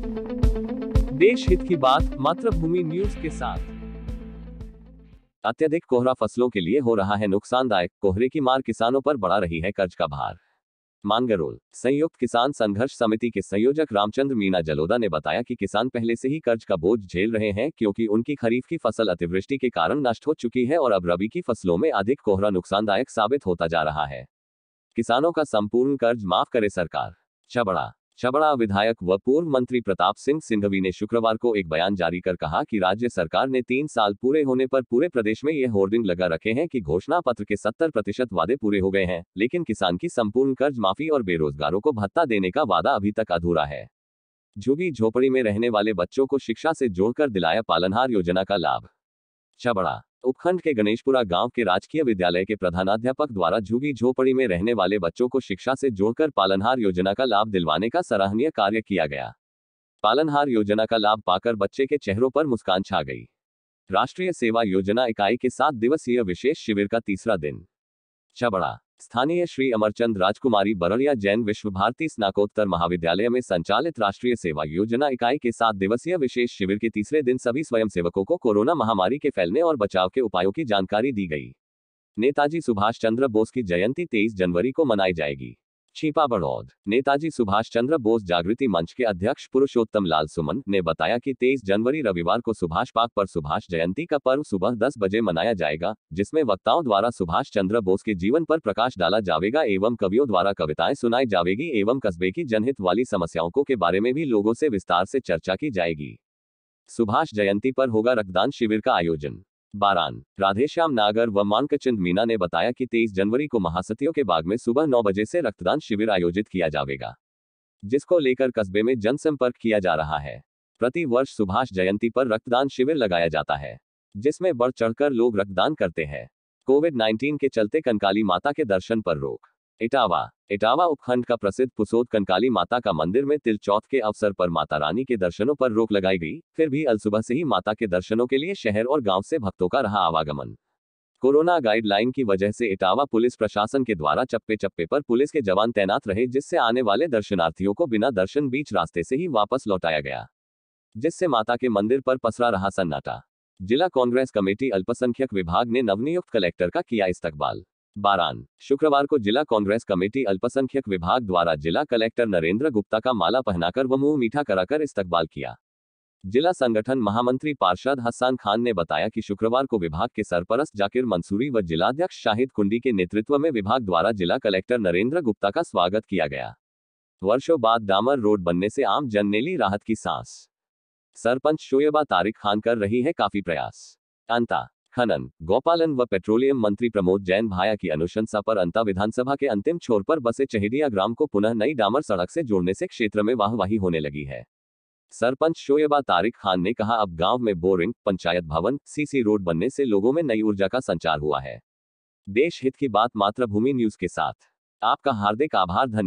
देश हित की बात मातृभूमि न्यूज के साथ अत्यधिक कोहरा फसलों के लिए हो रहा है नुकसानदायक कोहरे की मार किसानों पर बढ़ा रही है कर्ज का भार मांगरोल संयुक्त किसान संघर्ष समिति के संयोजक रामचंद्र मीना जलोदा ने बताया कि किसान पहले से ही कर्ज का बोझ झेल रहे हैं क्योंकि उनकी खरीफ की फसल अतिवृष्टि के कारण नष्ट हो चुकी है और अब रबी की फसलों में अधिक कोहरा नुकसानदायक साबित होता जा रहा है किसानों का संपूर्ण कर्ज माफ करे सरकार छबड़ा छबड़ा विधायक व पूर्व मंत्री प्रताप सिंह सिंघवी ने शुक्रवार को एक बयान जारी कर कहा कि राज्य सरकार ने तीन साल पूरे होने पर पूरे प्रदेश में ये होर्डिंग लगा रखे हैं कि घोषणा पत्र के 70 प्रतिशत वादे पूरे हो गए हैं लेकिन किसान की संपूर्ण कर्ज माफी और बेरोजगारों को भत्ता देने का वादा अभी तक अधूरा है झुगी झोपड़ी में रहने वाले बच्चों को शिक्षा से जोड़कर दिलाया पालनहार योजना का लाभ छबड़ा उपखंड के गणेशपुरा गांव के राजकीय विद्यालय के प्रधानाध्यापक द्वारा झुगी झोपड़ी में रहने वाले बच्चों को शिक्षा से जोड़कर पालनहार योजना का लाभ दिलवाने का सराहनीय कार्य किया गया पालनहार योजना का लाभ पाकर बच्चे के चेहरों पर मुस्कान छा गई राष्ट्रीय सेवा योजना इकाई के सात दिवसीय विशेष शिविर का तीसरा दिन छबड़ा स्थानीय श्री अमरचंद राजकुमारी बरलिया जैन विश्व भारती स्नाकोत्तर महाविद्यालय में संचालित राष्ट्रीय सेवा योजना इकाई के सात दिवसीय विशेष शिविर के तीसरे दिन सभी स्वयंसेवकों को कोरोना महामारी के फैलने और बचाव के उपायों की जानकारी दी गई नेताजी सुभाष चंद्र बोस की जयंती तेईस जनवरी को मनाई जाएगी छिपा बड़ौद नेताजी सुभाष चंद्र बोस जागृति मंच के अध्यक्ष पुरुषोत्तम लाल सुमन ने बताया कि 23 जनवरी रविवार को सुभाष पार्क पर सुभाष जयंती का पर्व सुबह 10 बजे मनाया जाएगा जिसमें वक्ताओं द्वारा सुभाष चंद्र बोस के जीवन पर प्रकाश डाला जाएगा एवं कवियों द्वारा कविताएं सुनाई जाएगी एवं कस्बे की जनहित वाली समस्याओं को के बारे में भी लोगों से विस्तार से चर्चा की जाएगी सुभाष जयंती पर होगा रक्तदान शिविर का आयोजन बारान राधेश्याम नागर व मानकचंद मीना ने बताया कि 23 जनवरी को महासतियों के बाग में सुबह नौ बजे से रक्तदान शिविर आयोजित किया जाएगा जिसको लेकर कस्बे में जनसंपर्क किया जा रहा है प्रति वर्ष सुभाष जयंती पर रक्तदान शिविर लगाया जाता है जिसमें बढ़ चढ़कर लोग रक्तदान करते हैं कोविड 19 के चलते कंकाली माता के दर्शन पर रोक इटावा इटावा उपखंड का प्रसिद्ध पुसोद कनकाली माता का मंदिर में तिल चौथ के अवसर पर माता रानी के दर्शनों पर रोक लगाई गई फिर भी सुबह से ही माता के दर्शनों के लिए शहर और गांव से भक्तों का रहा आवागमन कोरोना गाइडलाइन की वजह से इटावा पुलिस प्रशासन के द्वारा चप्पे चप्पे पर पुलिस के जवान तैनात रहे जिससे आने वाले दर्शनार्थियों को बिना दर्शन बीच रास्ते से ही वापस लौटाया गया जिससे माता के मंदिर पर पसरा रहा सन्नाटा जिला कांग्रेस कमेटी अल्पसंख्यक विभाग ने नवनियुक्त कलेक्टर का किया इस्तकबाल बारान शुक्रवार को जिला कांग्रेस कमेटी अल्पसंख्यक विभाग द्वारा जिला कलेक्टर नरेंद्र गुप्ता का माला पहनाकर व मुंह मीठा कराकर इस्तकबाल किया जिला संगठन महामंत्री पार्षद हसन खान ने बताया कि शुक्रवार को विभाग के सरपरस्त जाकिर मंसूरी व जिलाध्यक्ष शाहिद कुंडी के नेतृत्व में विभाग द्वारा जिला कलेक्टर नरेंद्र गुप्ता का स्वागत किया गया वर्षों बाद डामर रोड बनने से आम जन ने ली राहत की सांस सरपंच शोयबा तारिक खान कर रही है काफी प्रयास अंता खनन गोपालन व पेट्रोलियम मंत्री प्रमोद जैन भाया की अनुशंसा पर अंता विधानसभा के अंतिम छोर पर बसे चहडिया ग्राम को पुनः नई डामर सड़क से जोड़ने से क्षेत्र में वाहवाही होने लगी है सरपंच शोएबा तारिक खान ने कहा अब गांव में बोरिंग पंचायत भवन सीसी रोड बनने से लोगों में नई ऊर्जा का संचार हुआ है देश हित की बात मातृभूमि न्यूज के साथ आपका हार्दिक आभार धन्यवाद